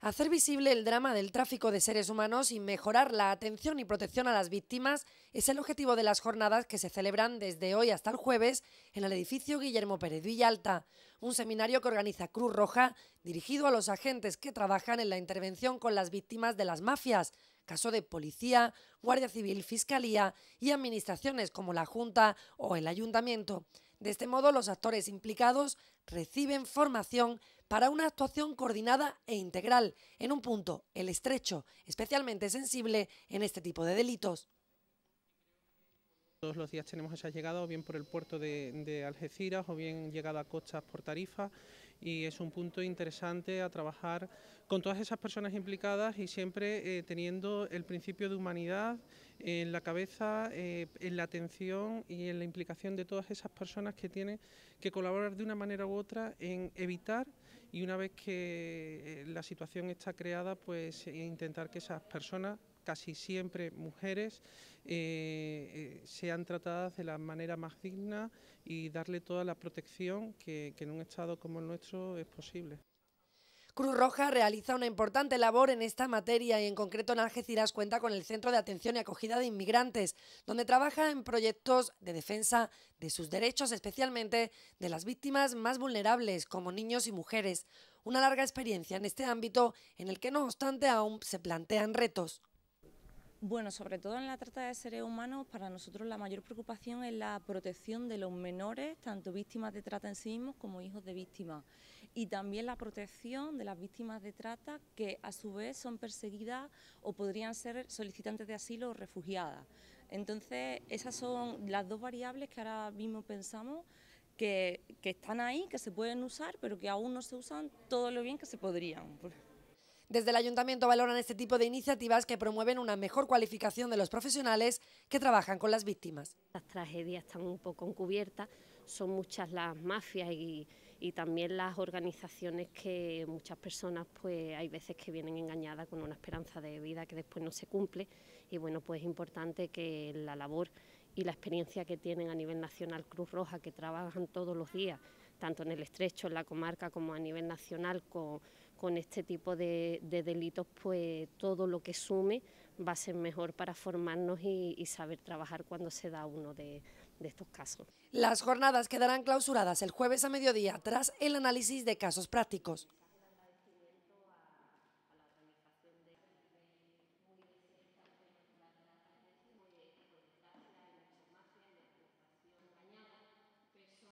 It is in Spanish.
Hacer visible el drama del tráfico de seres humanos y mejorar la atención y protección a las víctimas es el objetivo de las jornadas que se celebran desde hoy hasta el jueves en el edificio Guillermo Pérez Villalta, un seminario que organiza Cruz Roja dirigido a los agentes que trabajan en la intervención con las víctimas de las mafias, caso de policía, guardia civil, fiscalía y administraciones como la Junta o el Ayuntamiento. De este modo, los actores implicados reciben formación para una actuación coordinada e integral en un punto, el estrecho, especialmente sensible en este tipo de delitos. Todos los días tenemos esas llegadas, o bien por el puerto de, Algeciras, o bien llegada a costas por Tarifa, y es un punto interesante a trabajar con todas esas personas implicadas y siempre eh, teniendo el principio de humanidad en la cabeza, eh, en la atención y en la implicación de todas esas personas que tienen que colaborar de una manera u otra en evitar y una vez que eh, la situación está creada, pues e intentar que esas personas casi siempre mujeres, eh, eh, sean tratadas de la manera más digna y darle toda la protección que, en un Estado como el nuestro es posible. Cruz Roja realiza una importante labor en esta materia y en concreto en Algeciras cuenta con el Centro de Atención y Acogida de Inmigrantes, donde trabaja en proyectos de defensa de sus derechos, especialmente de las víctimas más vulnerables, como niños y mujeres. Una larga experiencia en este ámbito en el que no obstante aún se plantean retos. Bueno, sobre todo en la trata de seres humanos, para nosotros la mayor preocupación es la protección de los menores, tanto víctimas de trata en sí mismos como hijos de víctimas, y también la protección de las víctimas de trata que a su vez son perseguidas o podrían ser solicitantes de asilo o refugiadas. Entonces, esas son las dos variables que ahora mismo pensamos que, que están ahí, que se pueden usar, pero que aún no se usan todo lo bien que se podrían. Desde el ayuntamiento valoran este tipo de iniciativas que promueven una mejor cualificación de los profesionales que trabajan con las víctimas. Las tragedias están un poco encubiertas, son muchas las mafias y, también las organizaciones que muchas personas pues hay veces que vienen engañadas con una esperanza de vida que después no se cumple y bueno pues es importante que la labor y la experiencia que tienen a nivel nacional Cruz Roja que trabajan todos los días tanto en el estrecho, en la comarca, como a nivel nacional, con, con este tipo de, delitos, pues todo lo que sume va a ser mejor para formarnos y, saber trabajar cuando se da uno de estos casos. Las jornadas quedarán clausuradas el jueves a mediodía tras el análisis de casos prácticos.